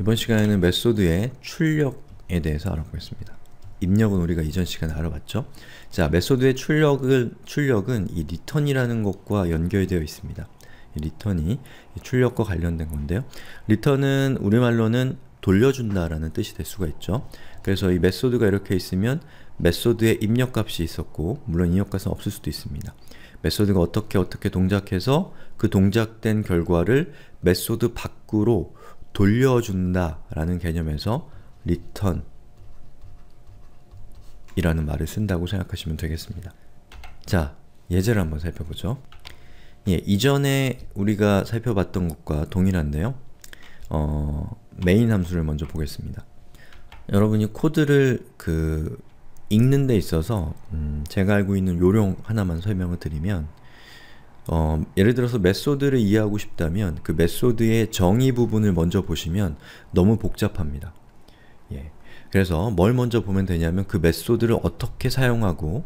이번 시간에는 메소드의 출력에 대해서 알아보겠습니다. 입력은 우리가 이전 시간에 알아봤죠? 자, 메소드의 출력은, 출력은 이 return이라는 것과 연결되어 있습니다. 이 return이 출력과 관련된 건데요. return은 우리말로는 돌려준다라는 뜻이 될 수가 있죠. 그래서 이 메소드가 이렇게 있으면 메소드의 입력값이 있었고 물론 입력값은 없을 수도 있습니다. 메소드가 어떻게 어떻게 동작해서 그 동작된 결과를 메소드 밖으로 돌려준다 라는 개념에서 return 이라는 말을 쓴다고 생각하시면 되겠습니다. 자, 예제를 한번 살펴보죠. 예, 이전에 우리가 살펴봤던 것과 동일한데요. 어, 메인 함수를 먼저 보겠습니다. 여러분이 코드를 그 읽는 데 있어서 음, 제가 알고 있는 요령 하나만 설명을 드리면 어, 예를 들어서 메소드를 이해하고 싶다면 그 메소드의 정의 부분을 먼저 보시면 너무 복잡합니다. 예. 그래서 뭘 먼저 보면 되냐면 그 메소드를 어떻게 사용하고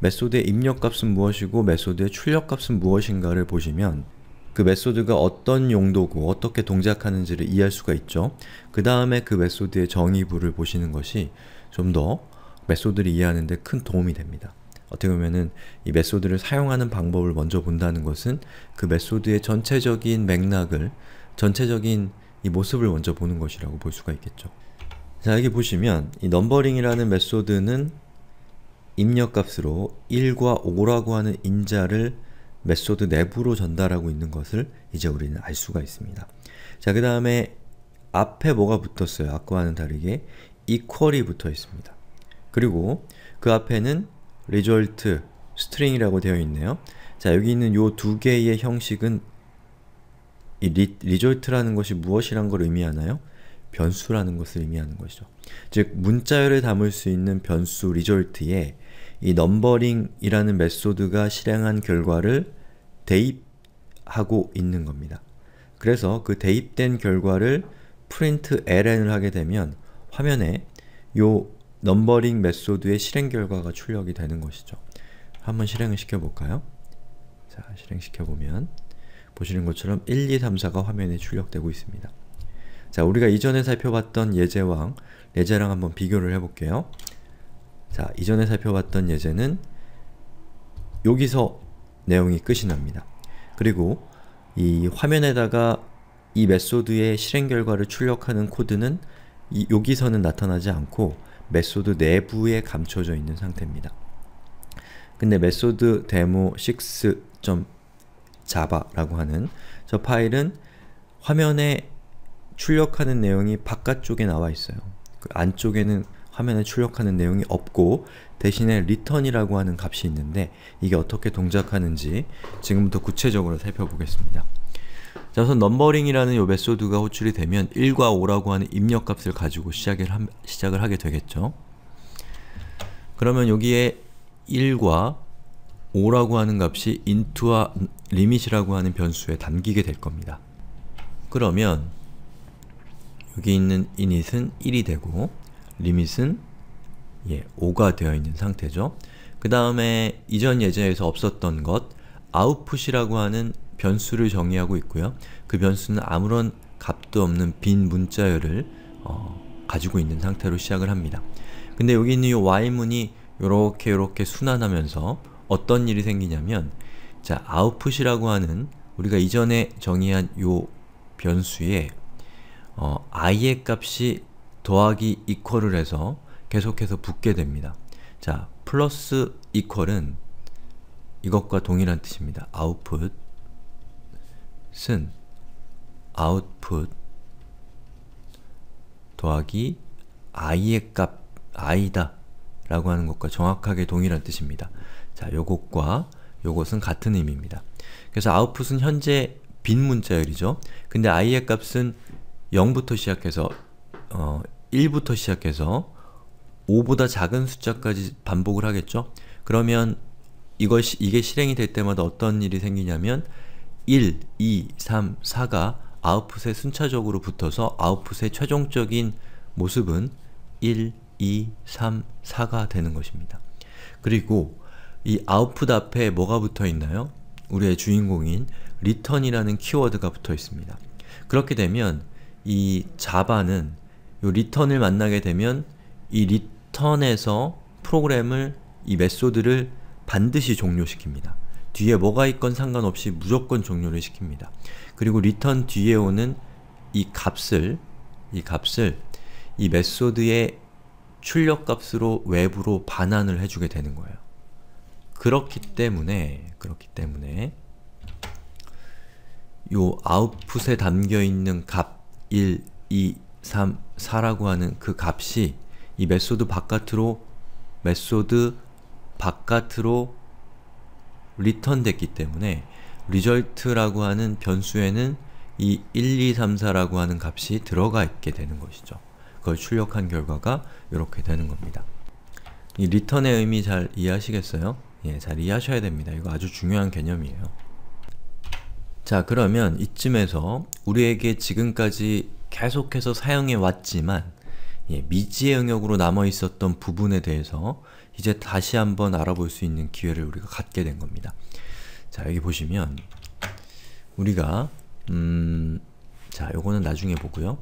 메소드의 입력값은 무엇이고 메소드의 출력값은 무엇인가를 보시면 그 메소드가 어떤 용도고 어떻게 동작하는지를 이해할 수가 있죠. 그 다음에 그 메소드의 정의부를 보시는 것이 좀 더 메소드를 이해하는 데 큰 도움이 됩니다. 어떻게 보면은 이 메소드를 사용하는 방법을 먼저 본다는 것은 그 메소드의 전체적인 맥락을 전체적인 이 모습을 먼저 보는 것이라고 볼 수가 있겠죠. 자 여기 보시면 이 넘버링이라는 메소드는 입력값으로 1과 5라고 하는 인자를 메소드 내부로 전달하고 있는 것을 이제 우리는 알 수가 있습니다. 자 그 다음에 앞에 뭐가 붙었어요. 아까와는 다르게 이퀄이 붙어 있습니다. 그리고 그 앞에는 result, string이라고 되어 있네요. 자, 여기 있는 요 두 개의 형식은 이 리, result라는 것이 무엇이란 걸 의미하나요? 변수라는 것을 의미하는 것이죠. 즉, 문자열을 담을 수 있는 변수 result에 이 넘버링이라는 메소드가 실행한 결과를 대입하고 있는 겁니다. 그래서 그 대입된 결과를 print ln을 하게 되면 화면에 요 넘버링 메소드의 실행 결과가 출력이 되는 것이죠. 한번 실행을 시켜볼까요? 자, 실행시켜보면 보시는 것처럼 1, 2, 3, 4가 화면에 출력되고 있습니다. 자, 우리가 이전에 살펴봤던 예제왕, 예제랑 한번 비교를 해볼게요. 자, 이전에 살펴봤던 예제는 여기서 내용이 끝이 납니다. 그리고 이 화면에다가 이 메소드의 실행 결과를 출력하는 코드는 이, 여기서는 나타나지 않고 메소드 내부에 감춰져 있는 상태입니다. 근데 메소드 데모 6.java라고 하는 저 파일은 화면에 출력하는 내용이 바깥쪽에 나와 있어요. 그 안쪽에는 화면에 출력하는 내용이 없고 대신에 return이라고 하는 값이 있는데 이게 어떻게 동작하는지 지금부터 구체적으로 살펴보겠습니다. 자 우선 넘버링이라는 요 메소드가 호출이 되면 1과 5라고 하는 입력값을 가지고 시작을, 하, 시작을 하게 되겠죠. 그러면 여기에 1과 5라고 하는 값이 i 인투와 i 밋이라고 하는 변수에 담기게 될 겁니다. 그러면 여기 있는 init은 1이 되고 m i 리밋은 예, 5가 되어 있는 상태죠. 그 다음에 이전 예제에서 없었던 것 output이라고 하는 변수를 정의하고 있고요. 그 변수는 아무런 값도 없는 빈 문자열을 어, 가지고 있는 상태로 시작을 합니다. 근데 여기 있는 이 y문이 이렇게 요렇게 순환하면서 어떤 일이 생기냐면 자, o u t p u t 이라고 하는 우리가 이전에 정의한 요 변수에 어, i의 값이 더하기 e q u a l 을 해서 계속해서 붙게 됩니다. 자, 플러스 a l 은 이것과 동일한 뜻입니다. output 은 output 더하기 i의 값 i다 라고 하는 것과 정확하게 동일한 뜻입니다. 자, 요것과 요것은 같은 의미입니다. 그래서 아웃풋은 현재 빈 문자열이죠. 근데 i의 값은 0부터 시작해서 어, 1부터 시작해서 5보다 작은 숫자까지 반복을 하겠죠? 그러면 이것이, 이게 실행이 될 때마다 어떤 일이 생기냐면 1, 2, 3, 4가 아웃풋에 순차적으로 붙어서 아웃풋의 최종적인 모습은 1, 2, 3, 4가 되는 것입니다. 그리고 이 아웃풋 앞에 뭐가 붙어 있나요? 우리의 주인공인 return이라는 키워드가 붙어 있습니다. 그렇게 되면 이 자바는 이 return을 만나게 되면 이 return에서 프로그램을 이 메소드를 반드시 종료시킵니다. 뒤에 뭐가 있건 상관없이 무조건 종료를 시킵니다. 그리고 리턴 뒤에 오는 이 값을 이 값을 이 메소드의 출력값으로 외부로 반환을 해주게 되는 거예요. 그렇기 때문에 그렇기 때문에 요 아웃풋에 담겨있는 값 1, 2, 3, 4라고 하는 그 값이 이 메소드 바깥으로 메소드 바깥으로 리턴 됐기 때문에 result라고 하는 변수에는 이 1, 2, 3, 4라고 하는 값이 들어가 있게 되는 것이죠. 그걸 출력한 결과가 이렇게 되는 겁니다. 이 return의 의미 잘 이해하시겠어요? 예, 잘 이해하셔야 됩니다. 이거 아주 중요한 개념이에요. 자, 그러면 이쯤에서 우리에게 지금까지 계속해서 사용해 왔지만 예, 미지의 영역으로 남아 있었던 부분에 대해서 이제 다시 한번 알아볼 수 있는 기회를 우리가 갖게 된 겁니다. 자, 여기 보시면 우리가 음, 자, 요거는 나중에 보고요.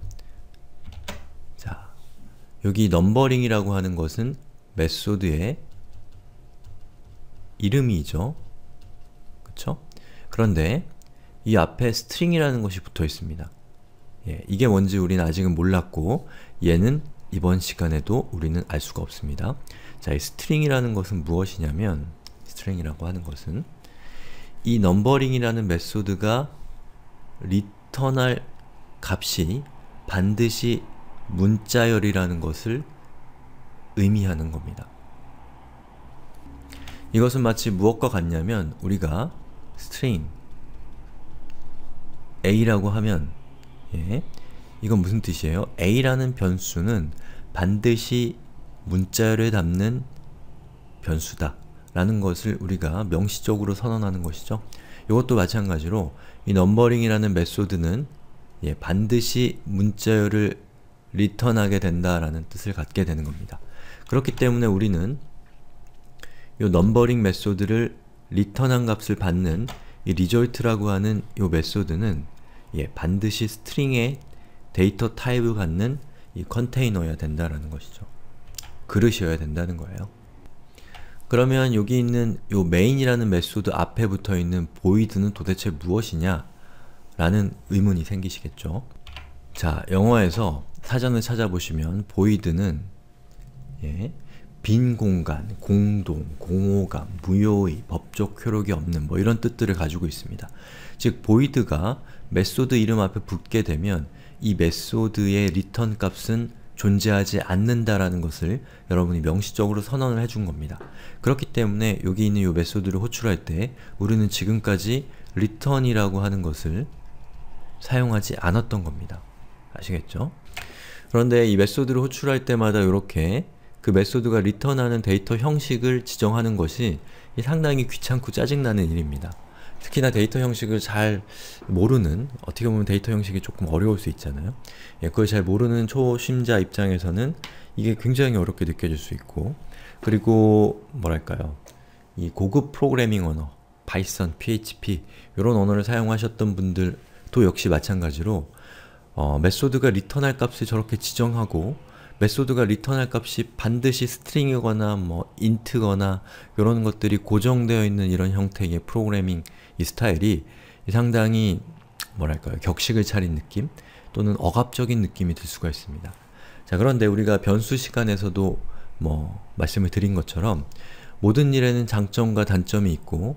자, 여기 넘버링이라고 하는 것은 메소드의 이름이죠. 그렇죠 그런데 이 앞에 스트링이라는 것이 붙어 있습니다. 예, 이게 뭔지 우리는 아직은 몰랐고 얘는 이번 시간에도 우리는 알 수가 없습니다. 자, 이 스트링이라는 것은 무엇이냐면 스트링이라고 하는 것은 이 넘버링이라는 메소드가 리턴할 값이 반드시 문자열이라는 것을 의미하는 겁니다. 이것은 마치 무엇과 같냐면 우리가 스트링 a라고 하면 예, 이건 무슨 뜻이에요? a라는 변수는 반드시 문자를 담는 변수다 라는 것을 우리가 명시적으로 선언하는 것이죠. 이것도 마찬가지로 이 넘버링이라는 메소드는 예, 반드시 문자열을 리턴하게 된다라는 뜻을 갖게 되는 겁니다. 그렇기 때문에 우리는 이 넘버링 메소드를 리턴한 값을 받는 이 result라고 하는 이 메소드는 예, 반드시 스트링에 데이터 타입을 갖는 이 컨테이너여야 된다라는 것이죠. 그릇이어야 된다는 거예요. 그러면 여기 있는 요 m a 이라는 메소드 앞에 붙어있는 void는 도대체 무엇이냐? 라는 의문이 생기시겠죠? 자, 영어에서 사전을 찾아보시면 void는 예, 빈 공간, 공동, 공허감 무효의, 법적 효력이 없는 뭐 이런 뜻들을 가지고 있습니다. 즉, void가 메소드 이름 앞에 붙게 되면 이 메소드의 return 값은 존재하지 않는다라는 것을 여러분이 명시적으로 선언을 해준 겁니다. 그렇기 때문에 여기 있는 이 메소드를 호출할 때 우리는 지금까지 return이라고 하는 것을 사용하지 않았던 겁니다. 아시겠죠? 그런데 이 메소드를 호출할 때마다 이렇게 그 메소드가 return하는 데이터 형식을 지정하는 것이 상당히 귀찮고 짜증나는 일입니다. 특히나 데이터 형식을 잘 모르는 어떻게 보면 데이터 형식이 조금 어려울 수 있잖아요. 예, 그걸 잘 모르는 초심자 입장에서는 이게 굉장히 어렵게 느껴질 수 있고 그리고 뭐랄까요 이 고급 프로그래밍 언어 파이썬, PHP 이런 언어를 사용하셨던 분들도 역시 마찬가지로 어, 메소드가 리턴할 값을 저렇게 지정하고 메소드가 리턴할 값이 반드시 스트링이거나 뭐 인트거나 이런 것들이 고정되어 있는 이런 형태의 프로그래밍 이 스타일이 상당히 뭐랄까요 격식을 차린 느낌 또는 억압적인 느낌이 들 수가 있습니다. 자 그런데 우리가 변수 시간에서도 뭐 말씀을 드린 것처럼 모든 일에는 장점과 단점이 있고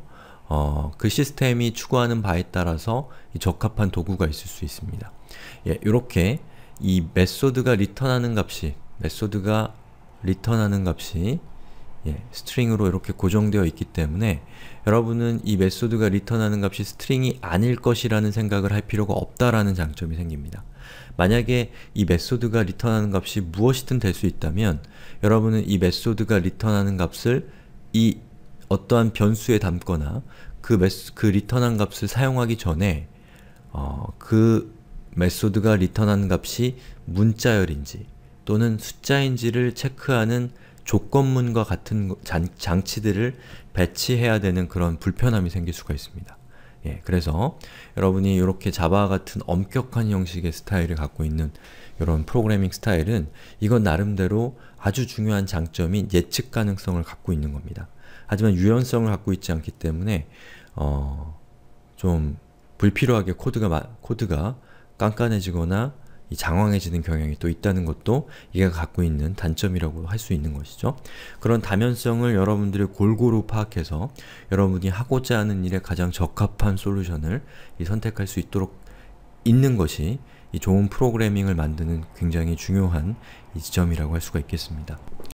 어, 그 시스템이 추구하는 바에 따라서 적합한 도구가 있을 수 있습니다. 예, 이렇게 이 메소드가 리턴하는 값이 메소드가 리턴하는 값이 예, 스트링으로 이렇게 고정되어 있기 때문에 여러분은 이 메소드가 리턴하는 값이 스트링이 아닐 것이라는 생각을 할 필요가 없다라는 장점이 생깁니다. 만약에 이 메소드가 리턴하는 값이 무엇이든 될 수 있다면 여러분은 이 메소드가 리턴하는 값을 이 어떠한 변수에 담거나 그, 메스, 그 리턴한 값을 사용하기 전에 어, 그 메소드가 리턴는 값이 문자열인지 또는 숫자인지를 체크하는 조건문과 같은 장, 치들을 배치해야 되는 그런 불편함이 생길 수가 있습니다. 예, 그래서 여러분이 이렇게 자바 같은 엄격한 형식의 스타일을 갖고 있는 이런 프로그래밍 스타일은 이건 나름대로 아주 중요한 장점인 예측 가능성을 갖고 있는 겁니다. 하지만 유연성을 갖고 있지 않기 때문에 어, 좀 불필요하게 코드가 코드가 깐깐해지거나 이 장황해지는 경향이 또 있다는 것도 얘가 갖고 있는 단점이라고 할 수 있는 것이죠. 그런 다면성을 여러분들이 골고루 파악해서 여러분이 하고자 하는 일에 가장 적합한 솔루션을 선택할 수 있도록 있는 것이 이 좋은 프로그래밍을 만드는 굉장히 중요한 지점이라고 할 수가 있겠습니다.